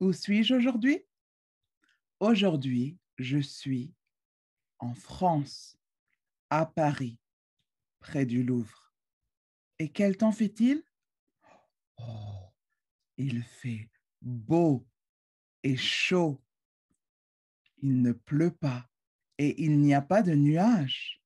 Où suis-je aujourd'hui Aujourd'hui, je suis en France, à Paris, près du Louvre. Et quel temps fait-il Oh, il fait beau et chaud. Il ne pleut pas et il n'y a pas de nuages.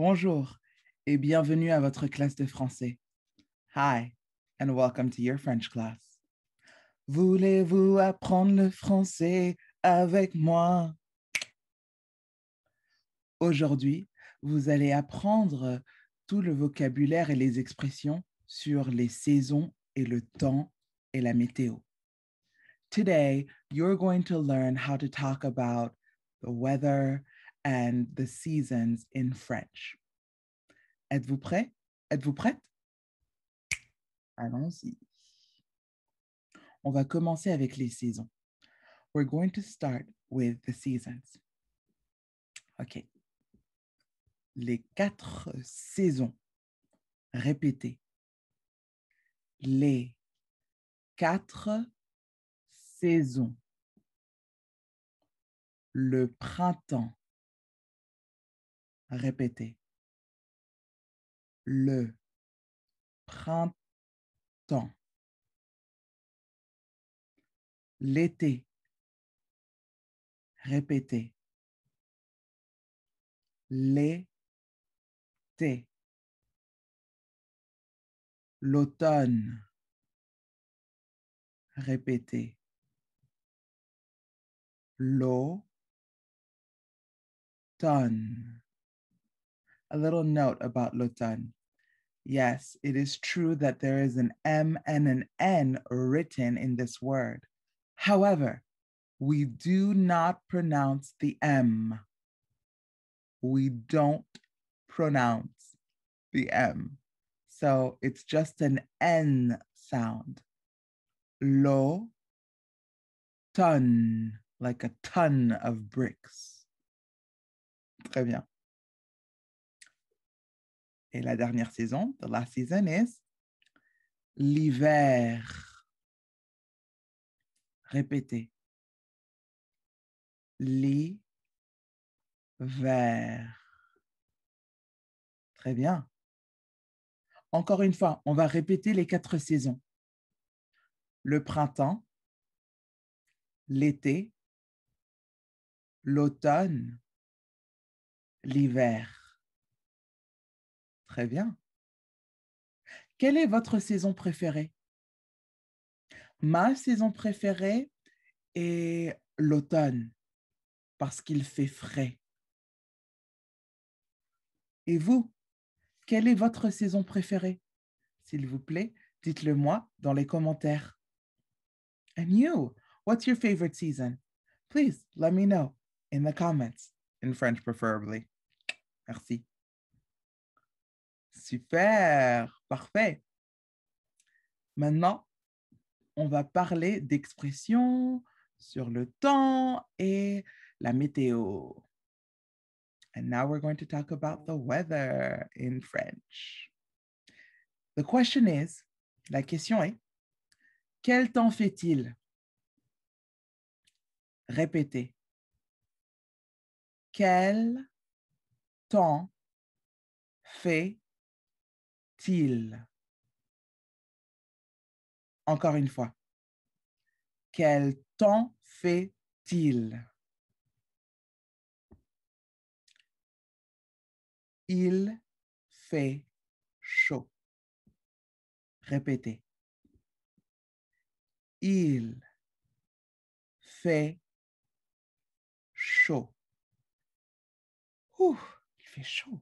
Bonjour et bienvenue à votre classe de français. Hi and welcome to your French class. Voulez-vous apprendre le français avec moi? Aujourd'hui, vous allez apprendre tout le vocabulaire et les expressions sur les saisons et le temps et la météo. Today, you're going to learn how to talk about the weather, and the seasons in French. Êtes-vous prêt? Êtes-vous prête? Allons-y. On va commencer avec les saisons. We're going to start with the seasons. OK. Les quatre saisons. Répétez. Les quatre saisons. Le printemps Répétez. Le printemps. L'été. Répétez. L'été. L'automne. Répétez. L'automne. a little note about Lotan. Yes, it is true that there is an M and an N written in this word. However, we do not pronounce the M. We don't pronounce the M. So it's just an N sound. Lo ton, like a ton of bricks. Très bien. Et la dernière saison. la last season is l'hiver. Répétez. L'hiver. Très bien. Encore une fois, on va répéter les quatre saisons. Le printemps, l'été, l'automne, l'hiver. Très bien. Quelle est votre saison préférée Ma saison préférée est l'automne parce qu'il fait frais. Et vous, quelle est votre saison préférée S'il vous plaît, dites-le moi dans les commentaires. And you, what's your favorite season Please let me know in the comments, in French preferably. Merci. Super, parfait. Maintenant, on va parler d'expressions sur le temps et la météo. And now we're going to talk about the weather in French. The question is, la question est, quel temps fait-il? Répétez. Quel temps fait encore une fois, quel temps fait-il Il fait chaud. Répétez. Il fait chaud. il fait chaud.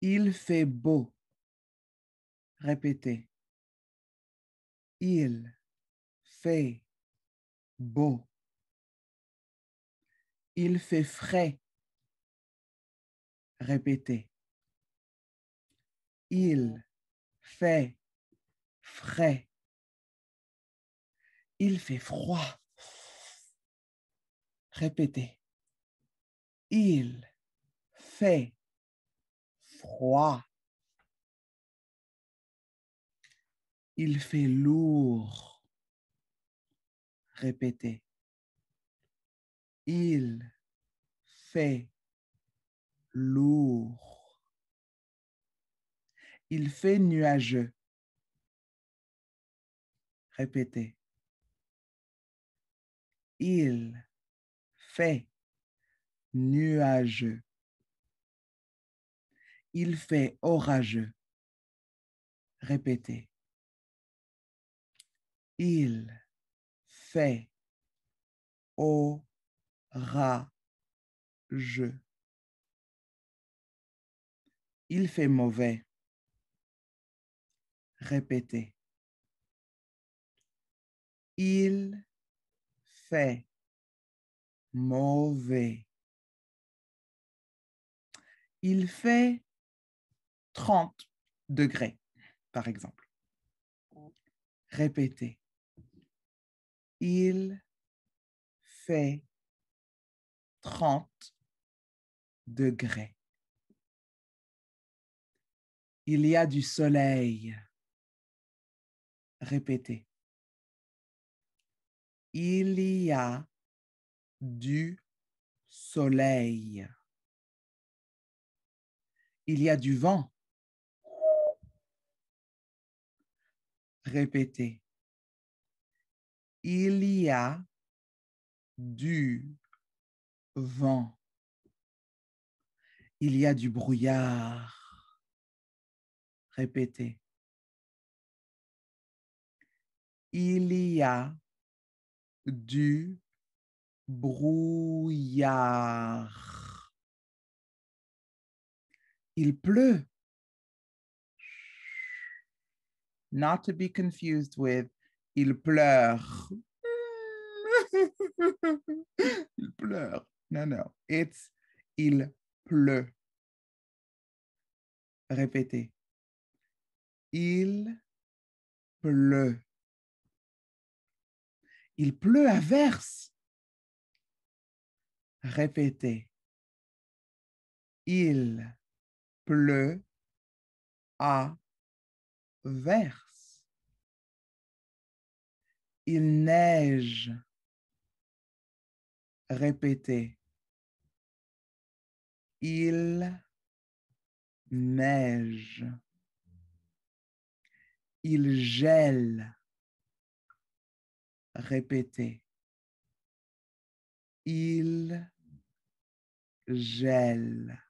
Il fait beau. Répétez. Il fait beau. Il fait frais. Répétez. Il fait frais. Il fait froid. Répétez. Il fait il fait lourd. Répétez. Il fait lourd. Il fait nuageux. Répétez. Il fait nuageux il fait orageux. Répétez. Il fait orageux. Il fait mauvais. Répétez. Il fait mauvais. Il fait 30 degrés, par exemple. Répétez. Il fait 30 degrés. Il y a du soleil. Répétez. Il y a du soleil. Il y a du vent. répéter. Il y a du vent. Il y a du brouillard. Répétez. Il y a du brouillard. Il pleut. not to be confused with il pleure. il pleure. No, no. It's il pleut. Répétez. Il pleut. Il pleut à verse. Répétez. Il pleut à verse. Il neige. Répétez. Il neige. Il gèle. Répétez. Il gèle.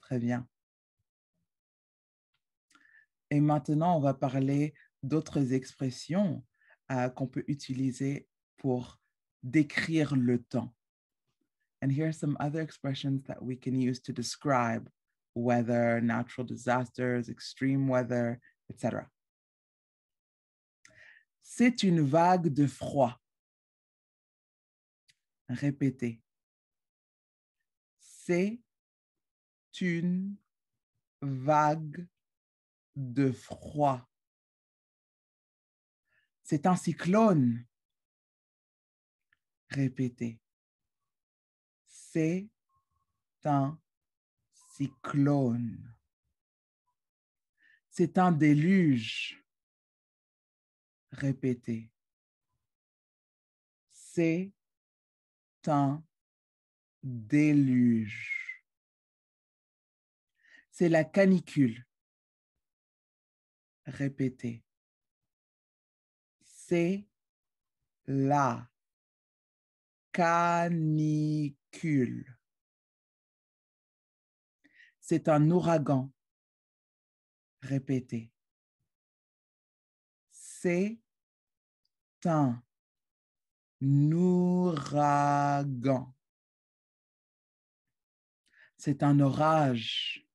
Très bien. Et maintenant, on va parler d'autres expressions euh, qu'on peut utiliser pour décrire le temps. And here are some other expressions that we can use to describe weather, natural disasters, extreme weather, etc. C'est une vague de froid. Répétez. C'est une vague de froid. C'est un cyclone. Répétez. C'est un cyclone. C'est un déluge. Répétez. C'est un déluge. C'est la canicule. Répétez c'est la canicule. C'est un ouragan. Répétez. C'est un ouragan. C'est un orage.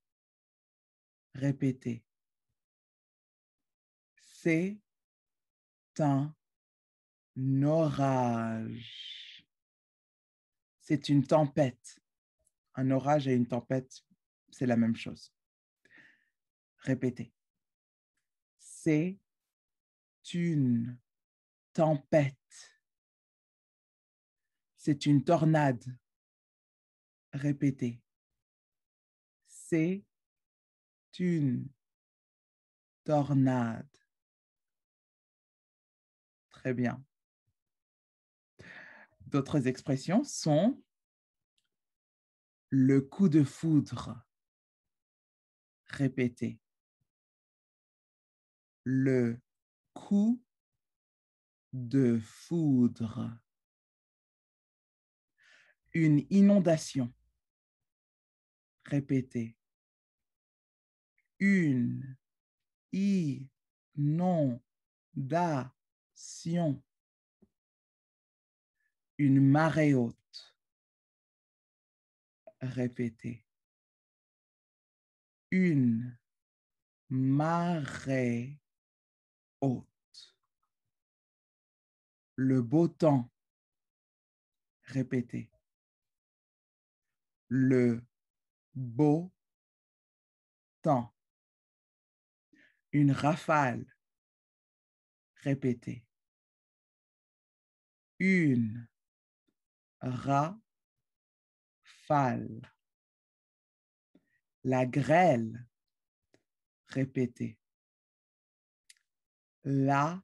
répété C'est un orage. C'est une tempête. Un orage et une tempête, c'est la même chose. Répétez. C'est une tempête. C'est une tornade. Répétez. C'est une tornade bien. D'autres expressions sont le coup de foudre, répété. Le coup de foudre. Une inondation, répétez, Une i da Sion, une marée haute. Répétez. Une marée haute. Le beau temps. Répétez. Le beau temps. Une rafale. Répétez une rafale. La grêle, répétez. La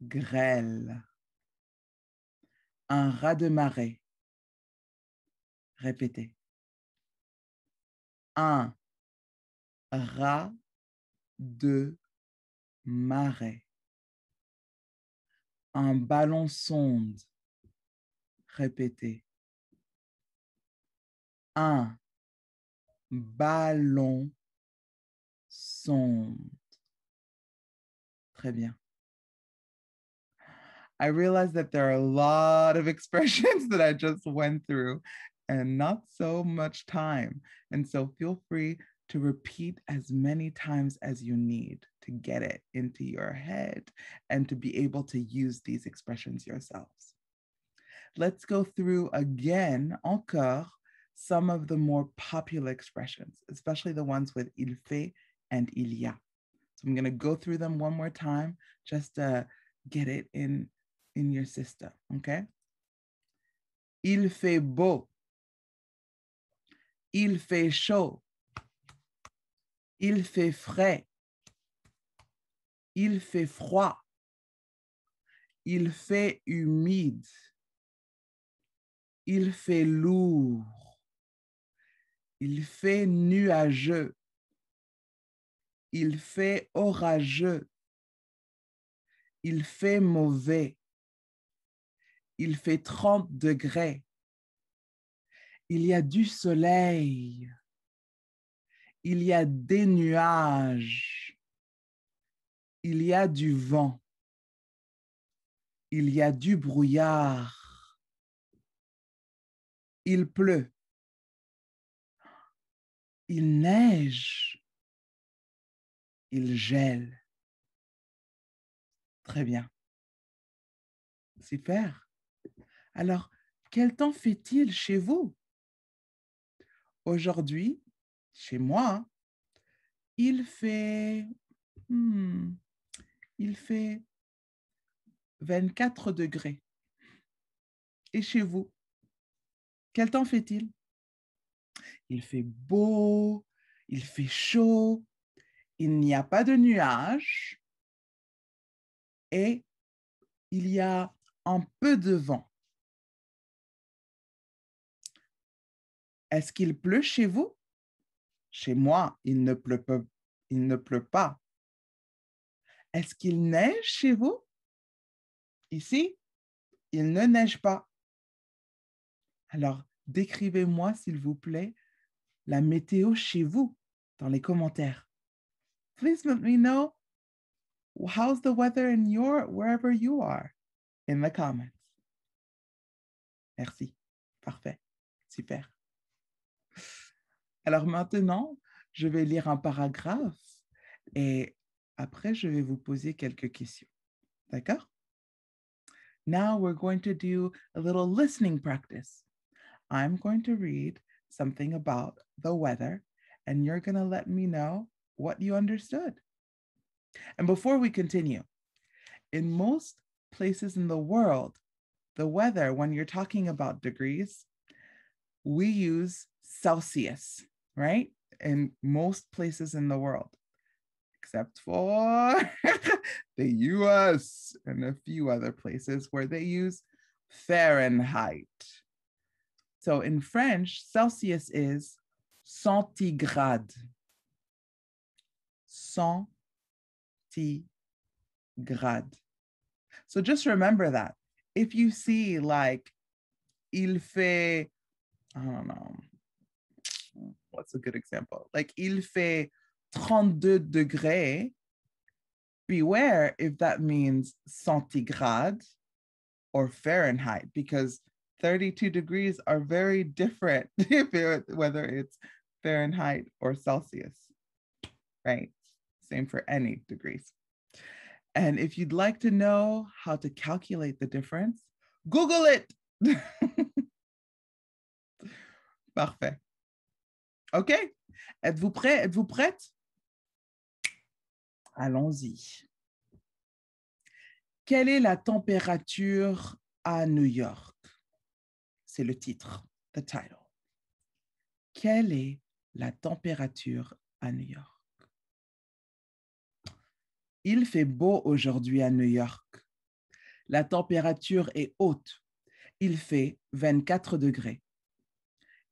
grêle. Un rat de marée, répétez. Un rat de marée. un ballon sonde. Répétez. Un ballon sonde. Très bien. I realized that there are a lot of expressions that I just went through and not so much time. And so feel free to repeat as many times as you need to get it into your head and to be able to use these expressions yourselves. Let's go through again, encore, some of the more popular expressions, especially the ones with il fait and il y a. So I'm going to go through them one more time just to get it in in your system, okay? Il fait beau. Il fait chaud. Il fait frais. Il fait froid. Il fait humide. Il fait lourd. Il fait nuageux. Il fait orageux. Il fait mauvais. Il fait 30 degrés. Il y a du soleil il y a des nuages, il y a du vent, il y a du brouillard, il pleut, il neige, il gèle. Très bien. Super. Alors, quel temps fait-il chez vous Aujourd'hui, chez moi, il fait, hmm, il fait 24 degrés. Et chez vous, quel temps fait-il Il fait beau, il fait chaud, il n'y a pas de nuages et il y a un peu de vent. Est-ce qu'il pleut chez vous chez moi, il ne pleut, pas. Est-ce qu'il neige chez vous? Ici, il ne neige pas. Alors, décrivez-moi, s'il vous plaît, la météo chez vous dans les commentaires. Please let me know how's the weather in your wherever you are in the comments. Merci. Parfait. Super. Alors maintenant, je vais lire un paragraphe et après, je vais vous poser quelques questions. D'accord? Now we're going to do a little listening practice. I'm going to read something about the weather, and you're going to let me know what you understood. And before we continue, in most places in the world, the weather, when you're talking about degrees, we use Celsius right? In most places in the world, except for the US and a few other places where they use Fahrenheit. So in French, Celsius is centigrade. Centigrade. So just remember that. If you see like il fait, I don't know, what's a good example? Like, il fait 32 degrés. Beware if that means centigrade or Fahrenheit, because 32 degrees are very different whether it's Fahrenheit or Celsius, right? Same for any degrees. And if you'd like to know how to calculate the difference, Google it. Parfait. OK? Êtes-vous prêt? Êtes-vous prête? Allons-y. Quelle est la température à New York? C'est le titre, the title. Quelle est la température à New York? Il fait beau aujourd'hui à New York. La température est haute. Il fait 24 degrés.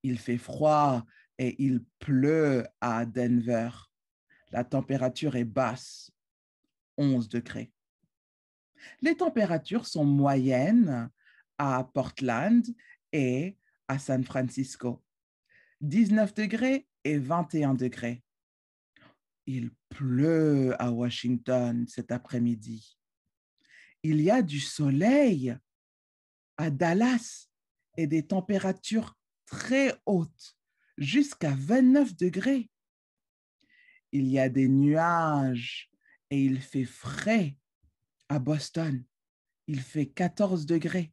Il fait froid, et il pleut à Denver. La température est basse, 11 degrés. Les températures sont moyennes à Portland et à San Francisco, 19 degrés et 21 degrés. Il pleut à Washington cet après-midi. Il y a du soleil à Dallas et des températures très hautes, jusqu'à 29 degrés. Il y a des nuages et il fait frais à Boston. Il fait 14 degrés.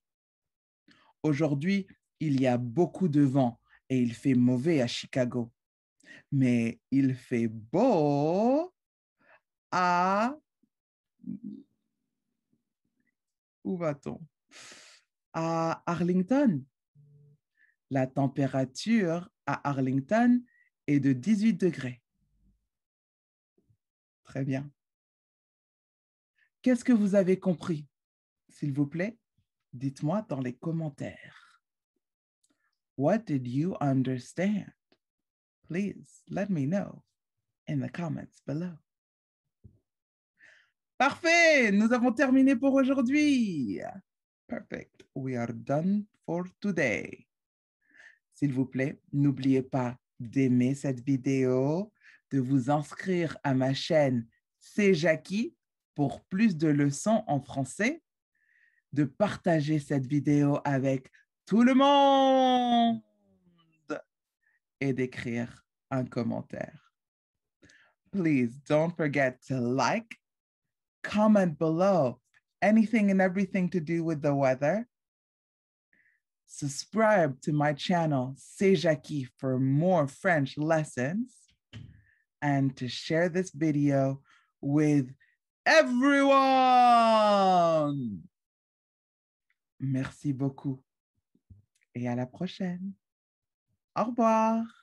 Aujourd'hui, il y a beaucoup de vent et il fait mauvais à Chicago. Mais il fait beau à... Où va-t-on À Arlington. La température à Arlington est de 18 degrés. Très bien. Qu'est-ce que vous avez compris S'il vous plaît, dites-moi dans les commentaires. What did you understand? Please let me know in the comments below. Parfait, nous avons terminé pour aujourd'hui. Perfect, we are done for today. S'il vous plaît, n'oubliez pas d'aimer cette vidéo, de vous inscrire à ma chaîne C'est Jackie pour plus de leçons en français, de partager cette vidéo avec tout le monde et d'écrire un commentaire. Please don't forget to like, comment below anything and everything to do with the weather. subscribe to my channel, C'est Jackie, for more French lessons, and to share this video with everyone. Merci beaucoup et à la prochaine. Au revoir.